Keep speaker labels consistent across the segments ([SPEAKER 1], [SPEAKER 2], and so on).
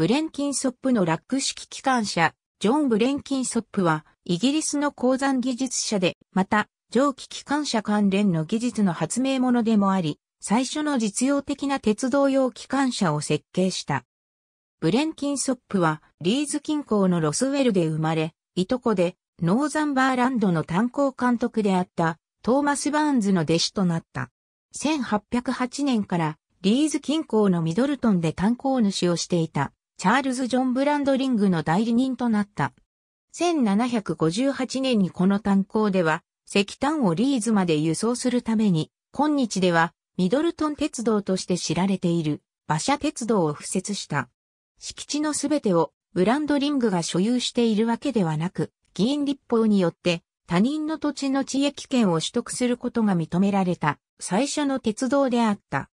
[SPEAKER 1] ブレンキンソップのラック式機関車、ジョン・ブレンキンソップは、イギリスの鉱山技術者で、また、蒸気機関車関連の技術の発明者でもあり、最初の実用的な鉄道用機関車を設計した。ブレンキンソップは、リーズ近郊のロスウェルで生まれ、いとこで、ノーザンバーランドの炭鉱監督であった、トーマス・バーンズの弟子となった。1808年から、リーズ近郊のミドルトンで炭鉱主をしていた。チャールズ・ジョン・ブランドリングの代理人となった。1758年にこの炭鉱では、石炭をリーズまで輸送するために、今日ではミドルトン鉄道として知られている馬車鉄道を敷設した。敷地のすべてをブランドリングが所有しているわけではなく、議員立法によって他人の土地の地域権を取得することが認められた最初の鉄道であった。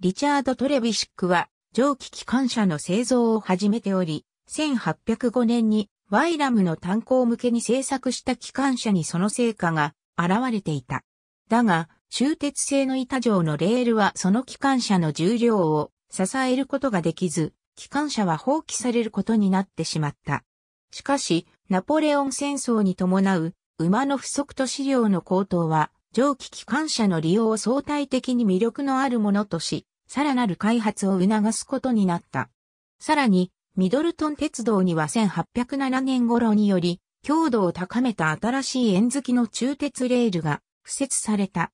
[SPEAKER 1] リチャード・トレビシックは蒸気機関車の製造を始めており、1805年にワイラムの炭鉱向けに製作した機関車にその成果が現れていた。だが、鋳鉄製の板状のレールはその機関車の重量を支えることができず、機関車は放棄されることになってしまった。しかし、ナポレオン戦争に伴う馬の不足と飼料の高騰は、蒸気機関車の利用を相対的に魅力のあるものとし、さらなる開発を促すことになった。さらに、ミドルトン鉄道には1807年頃により、強度を高めた新しい円付きの中鉄レールが敷設された。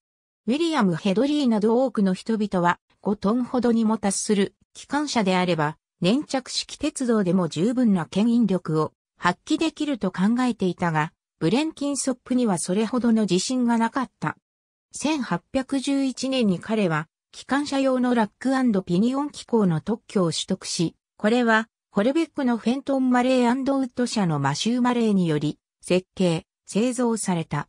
[SPEAKER 1] ウィリアム・ヘドリーなど多くの人々は5トンほどにも達する機関車であれば、粘着式鉄道でも十分な牽引力を発揮できると考えていたが、ブレンキンソップにはそれほどの自信がなかった。1811年に彼は機関車用のラックピニオン機構の特許を取得し、これは、ホルベックのフェントン・マレーウッド社のマシュー・マレーにより、設計、製造された。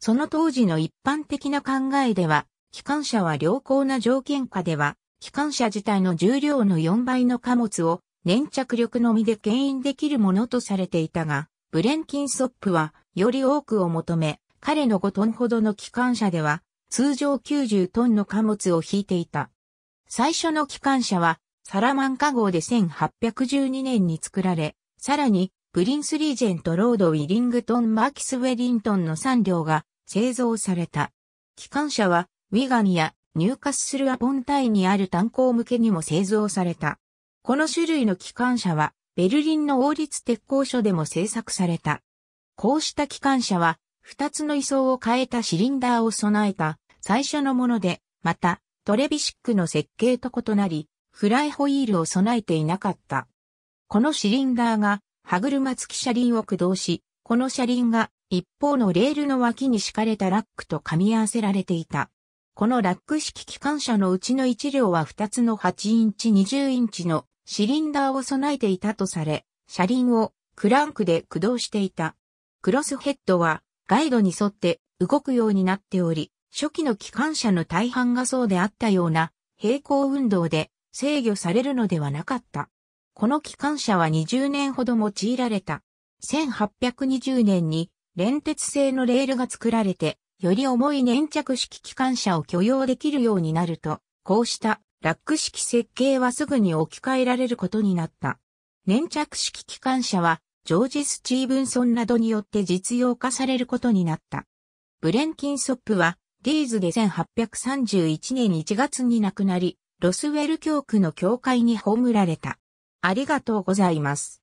[SPEAKER 1] その当時の一般的な考えでは、機関車は良好な条件下では、機関車自体の重量の4倍の貨物を粘着力のみで牽引できるものとされていたが、ブレンキンソップはより多くを求め、彼の5トンほどの機関車では通常90トンの貨物を引いていた。最初の機関車はサラマンカ号で1812年に作られ、さらにプリンスリージェントロードウィリングトン・マーキス・ウェリントンの3両が製造された。機関車はウィガンやニューカッスル・アポンタイにある炭鉱向けにも製造された。この種類の機関車はベルリンの王立鉄工所でも製作された。こうした機関車は二つの位相を変えたシリンダーを備えた最初のもので、また、トレビシックの設計と異なり、フライホイールを備えていなかった。このシリンダーが歯車付き車輪を駆動し、この車輪が一方のレールの脇に敷かれたラックと噛み合わせられていた。このラック式機関車のうちの1両は2つの8インチ20インチのシリンダーを備えていたとされ、車輪をクランクで駆動していた。クロスヘッドはガイドに沿って動くようになっており、初期の機関車の大半がそうであったような平行運動で制御されるのではなかった。この機関車は20年ほど用いられた。1820年に連鉄製のレールが作られて、より重い粘着式機関車を許容できるようになると、こうしたラック式設計はすぐに置き換えられることになった。粘着式機関車はジョージ・スチーブンソンなどによって実用化されることになった。ブレンキンソップは、ディーズで1831年1月に亡くなり、ロスウェル教区の教会に葬られた。ありがとうございます。